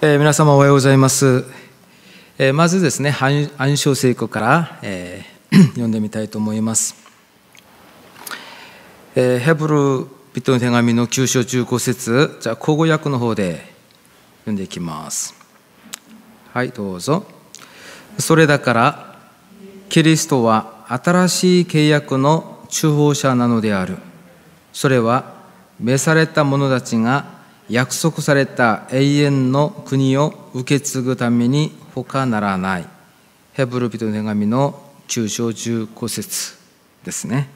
えー、皆様おはようございます、えー、まずですね暗証聖句から、えー、読んでみたいと思います、えー、ヘブル人の手紙の九章中五節じゃあ口語訳の方で読んでいきますはいどうぞそれだからキリストは新しい契約の中保者なのであるそれは召された者たちが約束された永遠の国を受け継ぐために他ならないヘブル人の手紙の9章15節ですね。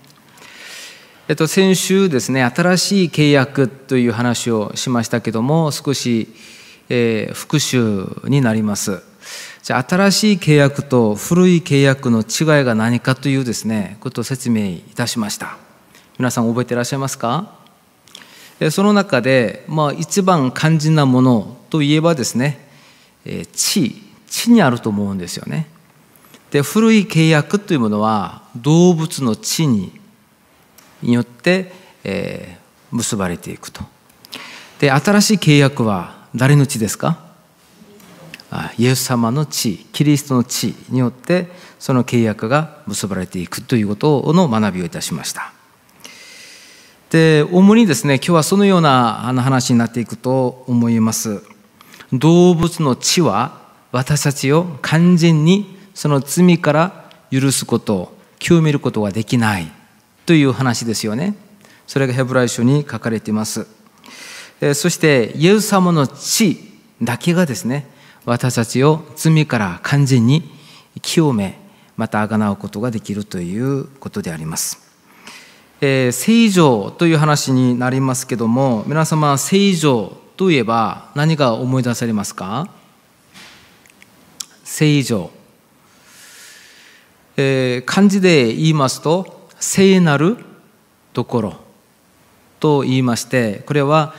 えっと、先週ですね新しい契約という話をしましたけども少し、えー、復習になります。じゃあ新しい契約と古い契約の違いが何かというですねことを説明いたしました皆さん覚えていらっしゃいますかその中で、まあ、一番肝心なものといえばですね、え地地にあると思うんですよね。で古い契約というものは動物の地によって、えー、結ばれていくと。で新しい契約は誰の地ですかイエス様の地キリストの地によってその契約が結ばれていくということの学びをいたしました。で主にですね今日はそのようなあの話になっていくと思います動物の血は私たちを完全にその罪から許すこと清めることができないという話ですよねそれがヘブライ書に書かれていますそしてイエス様の血だけがですね私たちを罪から完全に清めまた贖うことができるということでありますえー、聖常という話になりますけども皆様聖女といえば何が思い出されますか聖常、えー、漢字で言いますと聖なるところと言いましてこれは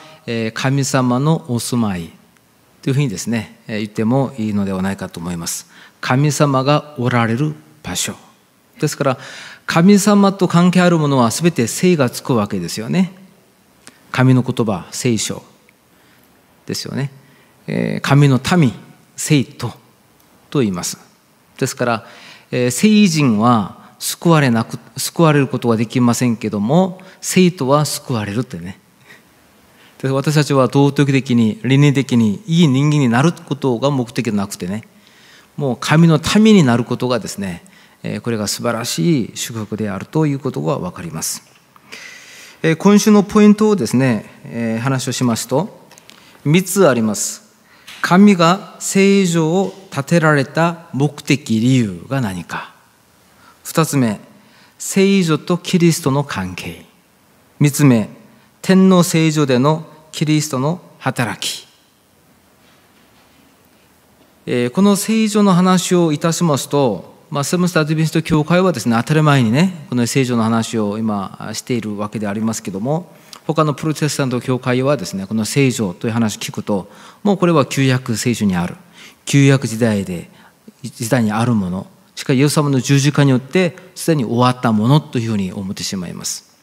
神様のお住まいというふうにですね言ってもいいのではないかと思います神様がおられる場所ですから神様と関係あるものは全て聖がつくわけですよね神の言葉聖書ですよね、え神の民聖徒と言いますですから、え聖人は救われなく救われることはできませんけども生徒は救われるってねで私たちは道徳的に倫理的にいい人間になることが目的でなくてねもう神の民になることがですねこれが素晴らしい祝福であるということが分かります。今週のポイントをですね、話をしますと、3つあります。神が聖女を立てられた目的、理由が何か。2つ目、聖女とキリストの関係。3つ目、天皇聖女でのキリストの働き。この聖女の話をいたしますと、まあ、セブンス・アドベンスト教会はですね当たり前にねこの聖女の話を今しているわけでありますけども他のプロテスタント教会はですねこの聖女という話を聞くともうこれは旧約聖書にある旧約時代で時代にあるものしかしイエス様の十字架によってすでに終わったものというふうに思ってしまいます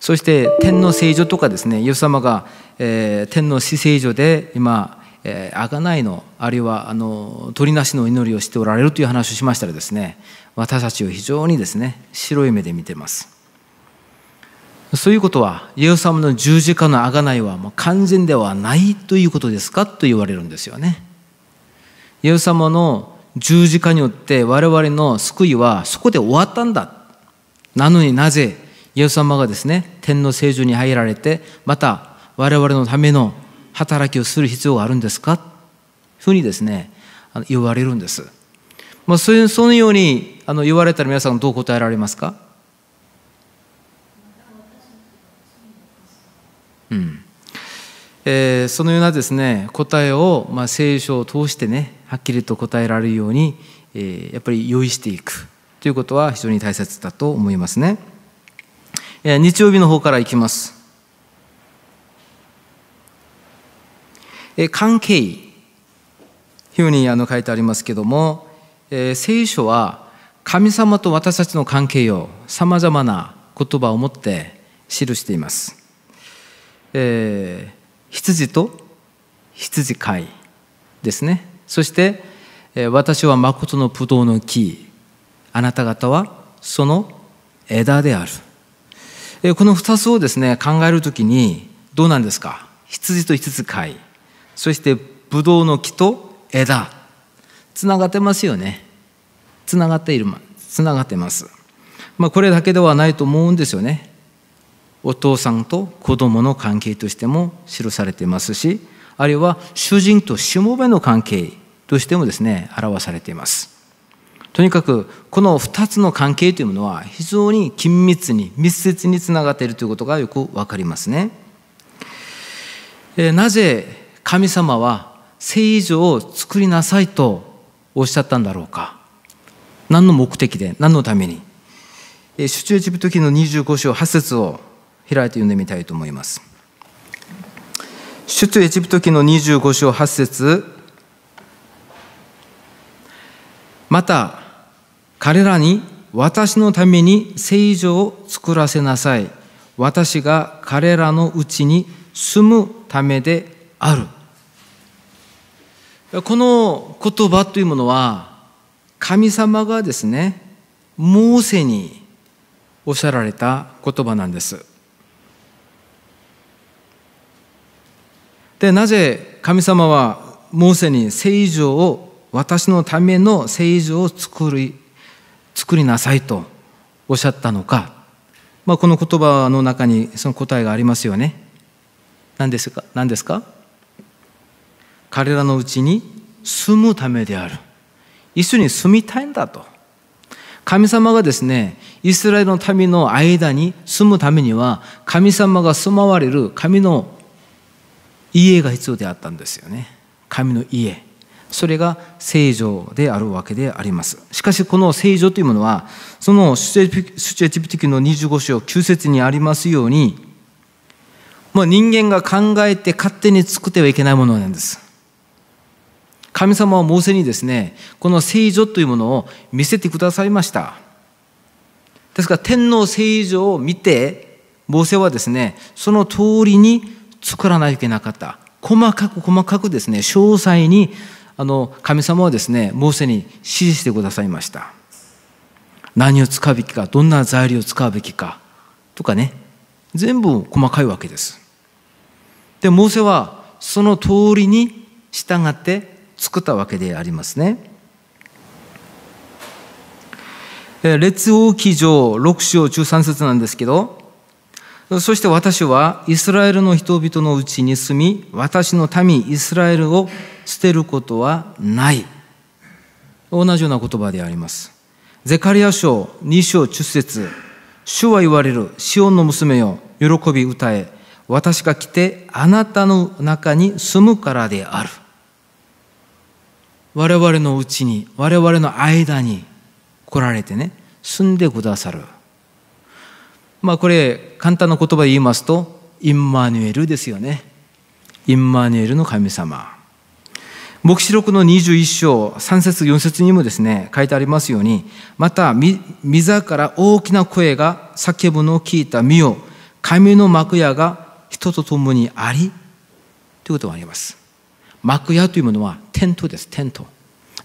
そして天皇聖女とかですねイエス様が、えー、天皇死聖女で今えー、贖いのあるいはあの鳥なしの祈りをしておられるという話をしましたらですね私たちを非常にですね白い目で見てますそういうことはイエス様の十字架の贖いはもう完全ではないということですかと言われるんですよねイエス様の十字架によって我々の救いはそこで終わったんだなのになぜイエス様がですね天の聖女に入られてまた我々のための働きをする必要があるんですかふうにですね言われるんです。まあ、そうういそのようにあの言われたら皆さんどう答えられますか、うんえー、そのようなですね答えを、まあ、聖書を通してねはっきりと答えられるように、えー、やっぱり用意していくということは非常に大切だと思いますね。えー、日曜日の方からいきます。関係というふうにあの書いてありますけども、え聖書は神様と私たちの関係をさまざまな言葉を持って記しています、えー、羊と羊飼いですねそして私は誠の葡萄の木あなた方はその枝であるこの2つをですね考える時にどうなんですか羊と羊飼いそしてブドウの木と枝つながってますよねつながっているつながってます、まあ、これだけではないと思うんですよねお父さんと子供の関係としても記されていますしあるいは主人としもべの関係としてもですね表されていますとにかくこの2つの関係というものは非常に緊密に密接につながっているということがよく分かりますね、えなぜ神様は聖女を作りなさいとおっしゃったんだろうか何の目的で何のために出エジプト記の25章8節を開いて読んでみたいと思います出エジプト記の25章8節また彼らに私のために聖女を作らせなさい私が彼らのうちに住むためであるこの言葉というものは神様がですねモーセにおっしゃられた言葉なんです。でなぜ神様はモーセに聖女を私のための聖女を作り作りなさいとおっしゃったのか、まあ、この言葉の中にその答えがありますよね。何ですか何ですか彼らのうちに住むためである一緒に住みたいんだと神様がですねイスラエルの民の間に住むためには神様が住まわれる神の家が必要であったんですよね神の家それが聖女であるわけでありますしかしこの聖女というものはその出エチプテキの25章9節にありますようにま人間が考えて勝手に作ってはいけないものなんです神様はモーセにですねこの聖女というものを見せてくださいましたですから天皇聖女を見てモーセはですねその通りに作らないといけなかった細かく細かくですね詳細にあの神様はですねモーセに指示してくださいました何を使うべきかどんな材料を使うべきかとかね全部細かいわけですでモーセはその通りに従って作ったわけでありますね。列王記上6章13節なんですけどそして私はイスラエルの人々のうちに住み私の民イスラエルを捨てることはない同じような言葉でありますゼカリア書2章10節主は言われるシオンの娘よ喜び歌え私が来てあなたの中に住むからである」我々のうちに我々の間に来られてね住んでくださるまあこれ簡単な言葉で言いますとインマニュエルですよねインマニュエルの神様黙示録の21章3節4節にもですね書いてありますようにまた御座から大きな声が叫ぶのを聞いた身を神の幕屋が人と共にありということがあります幕屋というものはテントですテント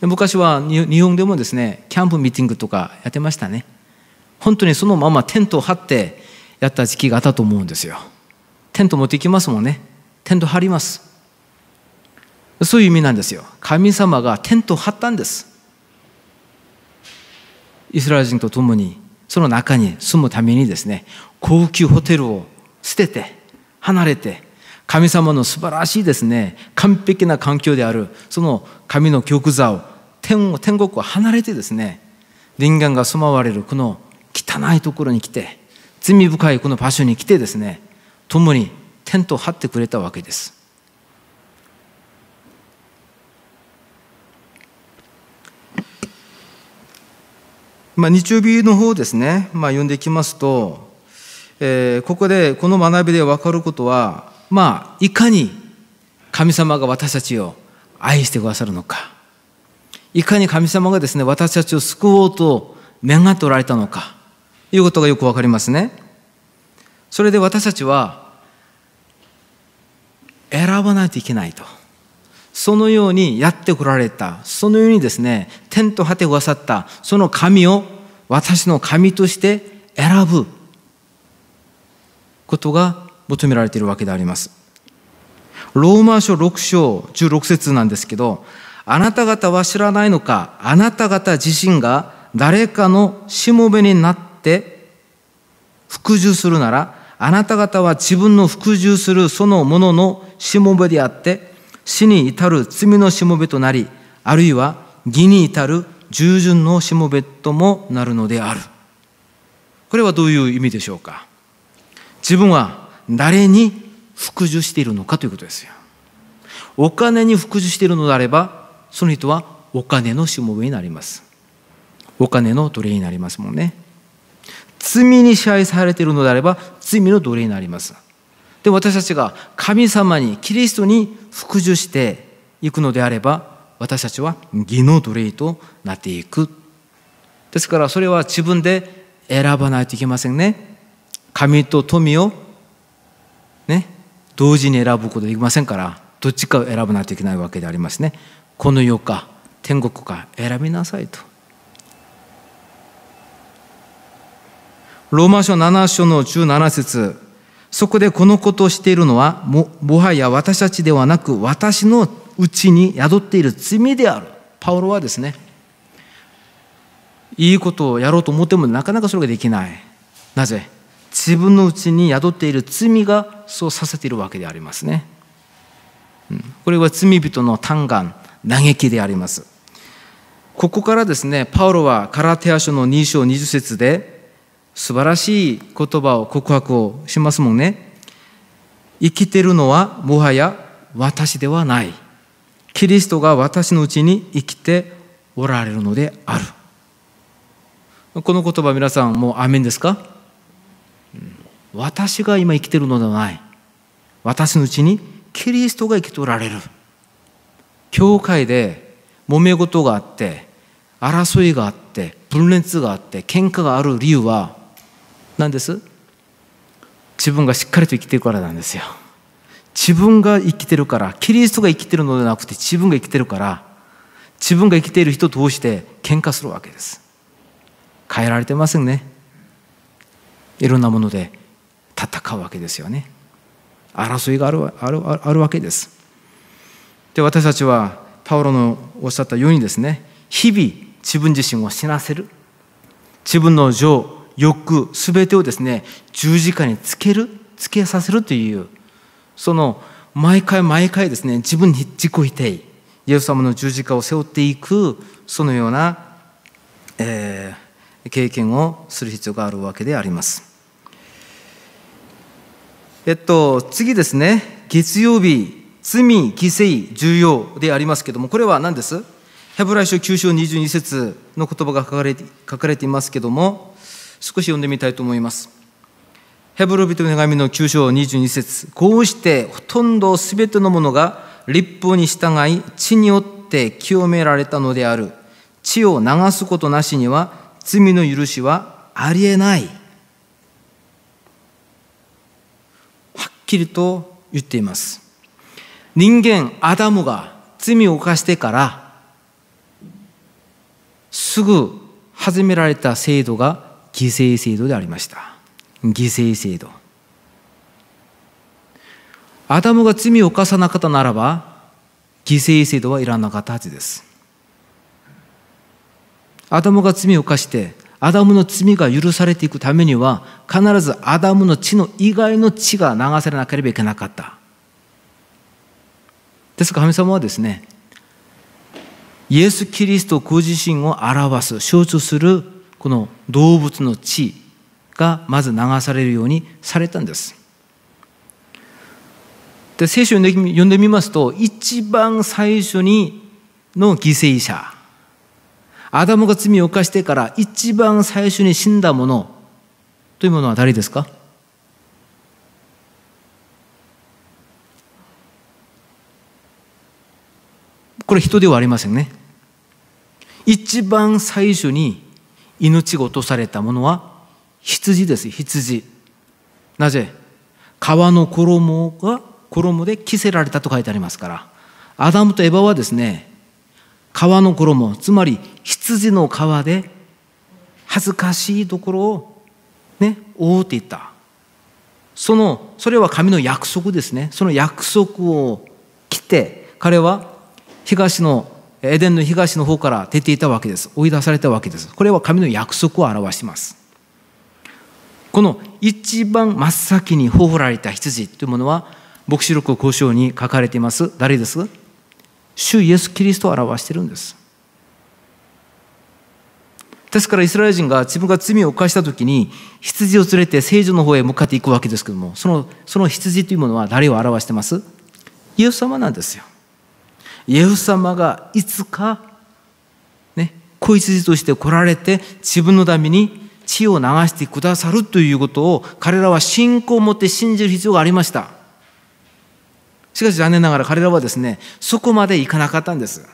昔は日本でもですねキャンプミーティングとかやってましたね本当にそのままテントを張ってやった時期があったと思うんですよテント持ってきますもんねテント張りますそういう意味なんですよ神様がテントを張ったんですイスラエル人と共にその中に住むためにですね高級ホテルを捨てて離れて神様の素晴らしいですね完璧な環境であるその神の玉座を天天国を離れてですね人間が住まわれるこの汚いところに来て罪深いこの場所に来てですね共にテントを張ってくれたわけですまあ、日曜日の方ですね、まあ、読んでいきますと、えー、ここでこの学びで分かることは、まあ、いかに神様が私たちを愛してくださるのかいかに神様がですね、私たちを救おうと願っておられたのか、いうことがよくわかりますね。それで私たちは、選ばないといけないと。そのようにやってこられた。そのようにですね、天と果てくださった、その神を私の神として選ぶことが求められているわけであります。ローマ書6章16節なんですけど、あなた方は知らないのかあなた方自身が誰かのしもべになって服従するならあなた方は自分の服従するそのもののしもべであって死に至る罪のしもべとなりあるいは義に至る従順のしもべともなるのであるこれはどういう意味でしょうか自分は誰に服従しているのかということですよお金に服従しているのであればその人はお金のしもべになりますお金の奴隷になりますもんね罪に支配されているのであれば罪の奴隷になりますで私たちが神様にキリストに服従していくのであれば私たちは義の奴隷となっていくですからそれは自分で選ばないといけませんね神と富をね同時に選ぶことできませんからどっちかを選ばないといけないわけでありますねこの世か天国か選びなさいとローマ書7章の17節そこでこのことをしているのはももはや私たちではなく私のうちに宿っている罪であるパウロはですねいいことをやろうと思ってもなかなかそれができないなぜ自分のうちに宿っている罪がそうさせているわけでありますねこれは罪人の嘆願嘆きでありますここからですねパウロはカラテア書の2章20節で素晴らしい言葉を告白をしますもんね生きてるのはもはや私ではないキリストが私のうちに生きておられるのであるこの言葉皆さんもうアメンですか私が今生きてるのではない私のうちにキリストが生きておられる教会で揉め事があって争いがあって分裂があって喧嘩がある理由は何です自分がしっかりと生きてるからなんですよ自分が生きてるからキリストが生きてるのではなくて自分が生きてるから自分が生きている人同士で喧嘩するわけです変えられてませんねいろんなもので戦うわけですよね争いがあるあるあるわけですで私たちはパウロのおっしゃったようにですね日々自分自身を死なせる自分の情欲全てをですね十字架につけるつけさせるというその毎回毎回ですね自分に自己否定イエス様の十字架を背負っていくそのような、えー、経験をする必要があるわけであります。えっと次ですね月曜日罪、犠牲、重要でありますけれども、これは何ですヘブライ書9章22節の言葉が書かれて書かれていますけれども、少し読んでみたいと思います。ヘブル人の手紙の9章22節こうしてほとんどすべてのものが立法に従い、地によって清められたのである。地を流すことなしには罪の許しはありえない。はっきりと言っています。人間アダムが罪を犯してからすぐ始められた制度が犠牲制度でありました犠牲制度アダムが罪を犯さなかったならば犠牲制度はいらなかったはずですアダムが罪を犯してアダムの罪が許されていくためには必ずアダムの血の以外の血が流されなければいけなかったですから神様はですねイエス・キリストご自身を表す象徴するこの動物の血がまず流されるようにされたんです。で聖書を読んでみますと一番最初にの犠牲者アダムが罪を犯してから一番最初に死んだものというものは誰ですかこれ人ではありませんね一番最初に命が落とされたものは羊です羊なぜ川の衣が衣で着せられたと書いてありますからアダムとエバはですね川の衣つまり羊の皮で恥ずかしいところをね覆っていったそのそれは神の約束ですねその約束を着て彼は東のエデンの東の方から出ていたわけです追い出されたわけですこれは神の約束を表しますこの一番真っ先に頬られた羊というものは牧師録交渉に書かれています誰です主イエス・キリストを表しているんですですからイスラエル人が自分が罪を犯した時に羊を連れて聖女の方へ向かっていくわけですけどもそのその羊というものは誰を表してますイエス様なんですよイエス様がいつか、ね、子羊として来られて自分のために血を流してくださるということを彼らは信仰を持って信じる必要がありましたしかし残念ながら彼らはですねそこまでいかなかったんです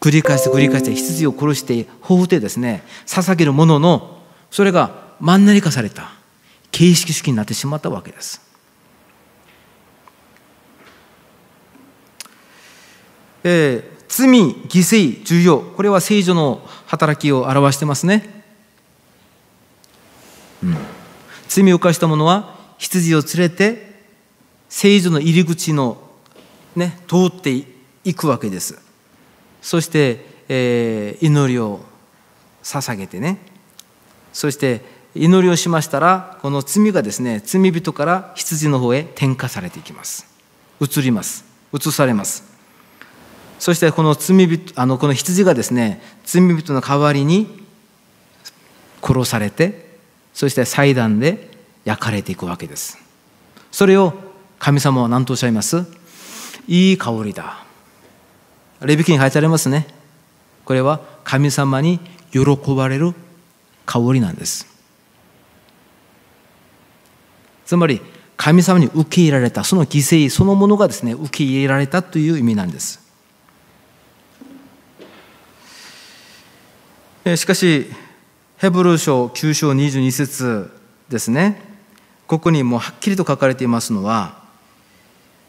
繰り返して繰り返して羊を殺して放ってですね捧げるもののそれがマンネリ化された形式式になってしまったわけですえー、罪、犠牲、重要、これは聖女の働きを表してますね。うん、罪を犯した者は羊を連れて聖女の入り口の、ね、通っていくわけです。そして、えー、祈りを捧げてねそして祈りをしましたらこの罪がですね罪人から羊の方へ転化されていきます移ります移されますそしてこの罪人あのこの羊がですね罪人の代わりに殺されてそして祭壇で焼かれていくわけですそれを神様は何とおっしゃいますいい香りだレビキに書いてありますねこれは神様に喜ばれる香りなんですつまり神様に受け入れられたその犠牲そのものがですね受け入れられたという意味なんですしかし、ヘブル書9章22節ですね、ここにもうはっきりと書かれていますのは、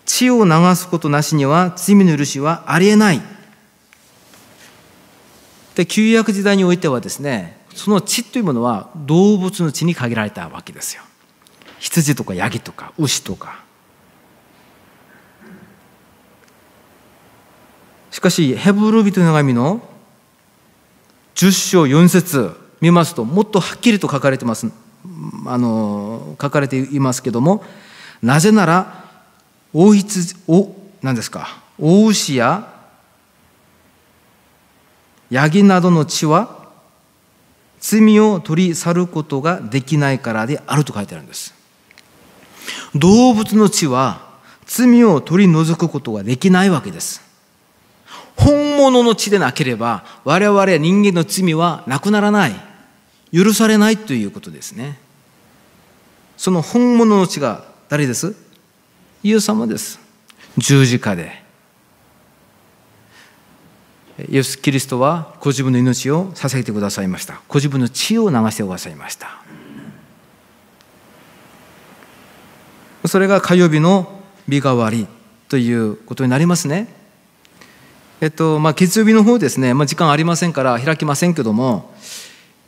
血を流すことなしには罪の許しはありえない。で旧約時代においてはですねその血というものは動物の血に限られたわけですよ羊とかヤギとか牛とかしかしヘブル人の手の10章4節見ますともっとはっきりと書かれてますあの書かれていますけどもなぜなら王室お何ですか大牛やヤギなどの血は罪を取り去ることができないからであると書いてあるんです動物の血は罪を取り除くことができないわけです本物の血でなければ我々人間の罪はなくならない許されないということですねその本物の血が誰ですイエス様です十字架でイエス・キリストはご自分の命を捧げてくださいましたご自分の血を流してくださいましたそれが火曜日の身代わりということになりますねえっとまあ、月曜日の方ですね、まあ、時間ありませんから開きませんけども、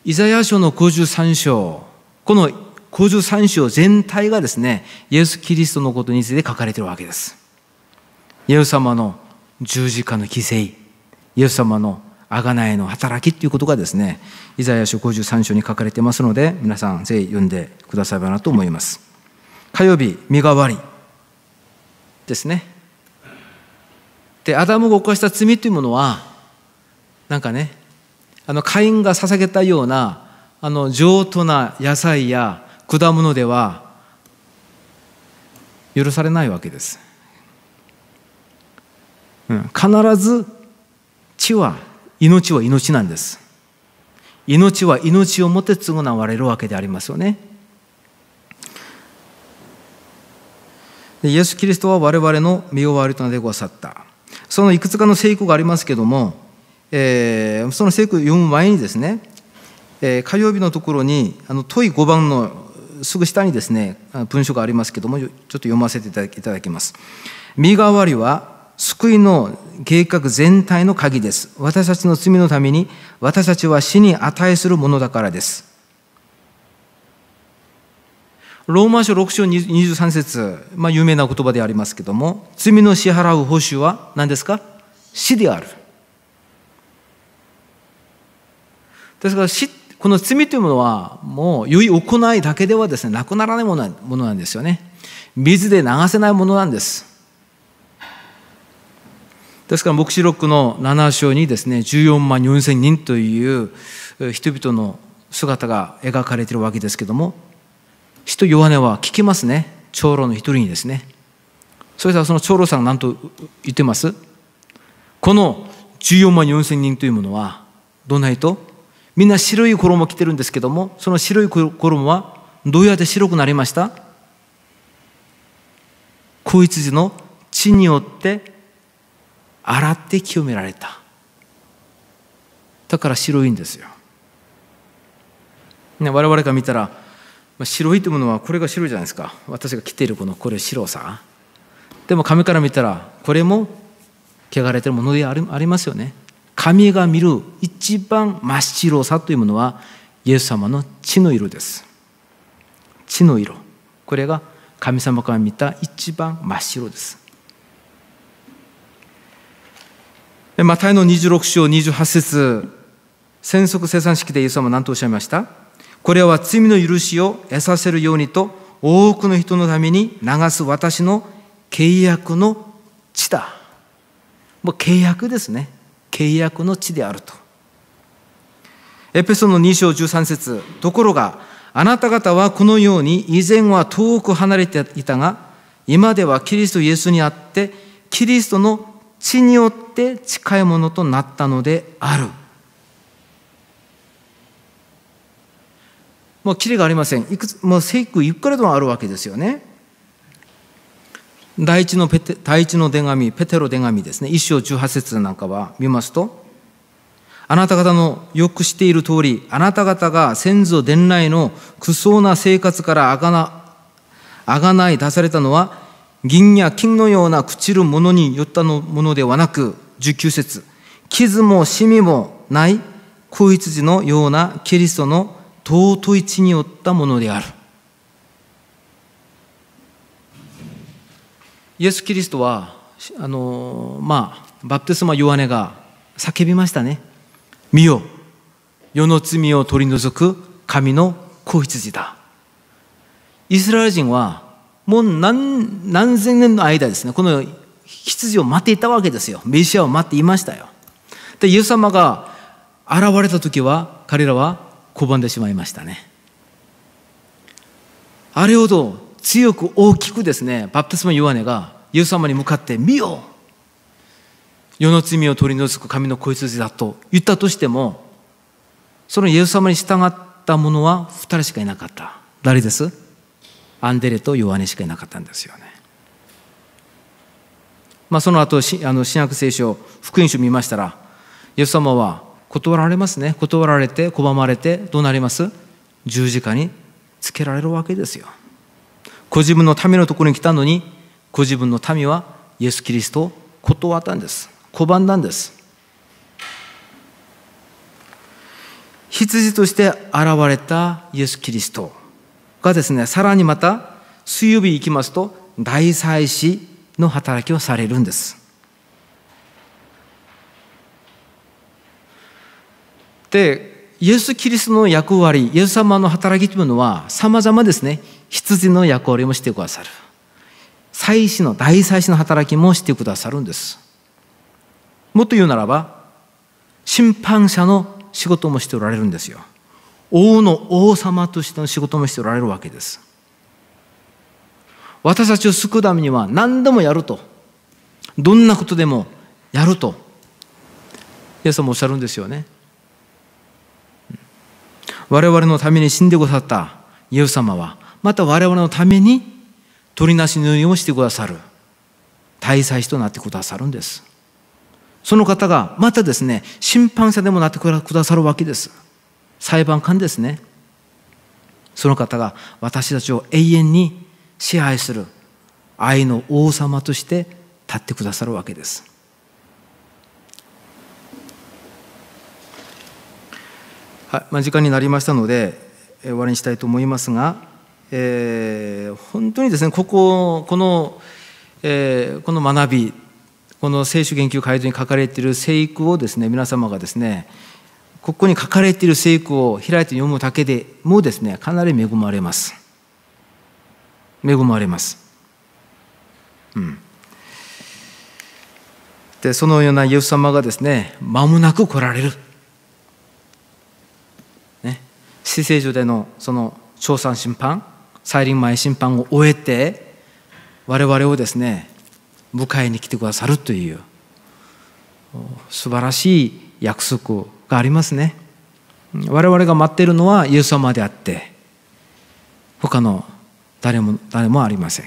イザヤ書の53章、この53章全体がですね、イエス・キリストのことについて書かれているわけです。イエス様の十字架の犠牲、イエス様の贖いの働きということがですね、イザヤ書53章に書かれてますので、皆さんぜひ読んでくださればなと思います。火曜日、身代わりですね。でアダムが犯した罪というものはなんかねあのカインが捧げたようなあの上等な野菜や果物では許されないわけです、うん、必ず地は命は命なんです命は命をもって償われるわけでありますよねイエス・キリストは我々の身代わりとなってくださったそのいくつかの聖句がありますけども、えー、その聖句を読む前にですね、えー、火曜日のところにあの問い5番のすぐ下にですね文書がありますけどもちょっと読ませていただきます。身代わりは救いの計画全体の鍵です。私たちの罪のために私たちは死に値するものだからです。ローマ書6章23節、まあ、有名な言葉でありますけども罪の支払う報酬は何ですか死であるですから死この罪というものはもう良い行いだけではですねなくならないものなんですよね水で流せないものなんですですから黙示録の7章にですね14万4千人という人々の姿が描かれているわけですけども使徒ヨハネは聞きますね長老の一人にですねそれではその長老さんが何と言ってますこの14万4千人というものはどんな人みんな白い衣を着てるんですけどもその白い衣はどうやって白くなりました子羊の血によって洗って清められただから白いんですよ、ね、我々が見たらま白いというものはこれが白いじゃないですか私が着ているこのこれ白さでも神から見たらこれも汚れてるものでありますよね神が見る一番真っ白さというものはイエス様の血の色です血の色これが神様から見た一番真っ白ですマタイの26章28節戦則生産式でイエス様は何とおっしゃいましたこれは罪の許しを得させるようにと、多くの人のために流す私の契約の地だ。もう契約ですね。契約の地であると。エペソの2章13節ところが、あなた方はこのように以前は遠く離れていたが、今ではキリストイエスにあって、キリストの血によって近いものとなったのである。もう切れがありませんいくつもう聖句いくらでもあるわけですよね第一のペテ第一の手紙ペテロ手紙ですね一章十八節なんかは見ますとあなた方のよくしている通りあなた方が先祖伝来の苦相な生活からあがなあがない出されたのは銀や金のような朽ちるものによったのものではなく十九節傷も染みもない子羊のようなキリストの尊い地によったものであるイエス・キリストはあの、まあ、バプテスマ・ヨハネが叫びましたね「見よ世の罪を取り除く神の子羊だ」イスラエル人はもう何何千年の間ですねこの羊を待っていたわけですよメシアを待っていましたよでイエス様が現れた時は彼らは拒んでしまいましたねあれほど強く大きくですねバプテスマヨハネがイエス様に向かって「見よ!」世の罪を取り除く神の子羊だと言ったとしてもそのイエス様に従った者は2人しかいなかった誰ですアンデレとヨハネしかいなかったんですよね、まあ、その後あの新約聖書福音書見ましたらイエス様は断られますね断られて拒まれてどうなります十字架につけられるわけですよご自分の民のところに来たのにご自分の民はイエス・キリストを断ったんです拒んだんです羊として現れたイエス・キリストがですねさらにまた水曜日行きますと大祭司の働きをされるんですでイエス・キリストの役割イエス様の働きというのはさまざまですね羊の役割もしてくださる祭祀の大祭司の働きもしてくださるんですもっと言うならば審判者の仕事もしておられるんですよ王の王様としての仕事もしておられるわけです私たちを救うためには何でもやるとどんなことでもやるとイエス様おっしゃるんですよね我々のために死んでくださったイエス様はまた我々のために取りなしのようにしてくださる大祭司となってくださるんですその方がまたですね審判者でもなってくださるわけです裁判官ですねその方が私たちを永遠に支配する愛の王様として立ってくださるわけですはいまあ、時間になりましたので、終わりにしたいと思いますが、えー、本当にですねこここの、えー、この学びこの聖書研究会場に書かれている聖句をですね皆様がですねここに書かれている聖句を開いて読むだけでもですねかなり恵まれます恵まれますうんでそのようなイエス様がですね間もなく来られる姿生所でのその調査審判再臨前審判を終えて我々をですね迎えに来てくださるという素晴らしい約束がありますね我々が待っているのはイエス様であって他の誰も誰もありません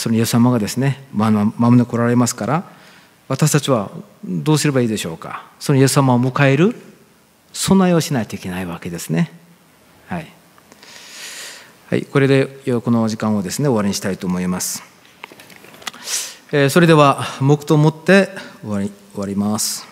そのイエス様がですねまもなく来られますから私たちはどうすればいいでしょうかそのイエス様を迎える備えをしないといけないわけですね。はい、はい、これでこの時間をですね終わりにしたいと思います。えー、それでは黙祷を持って終わり終わります。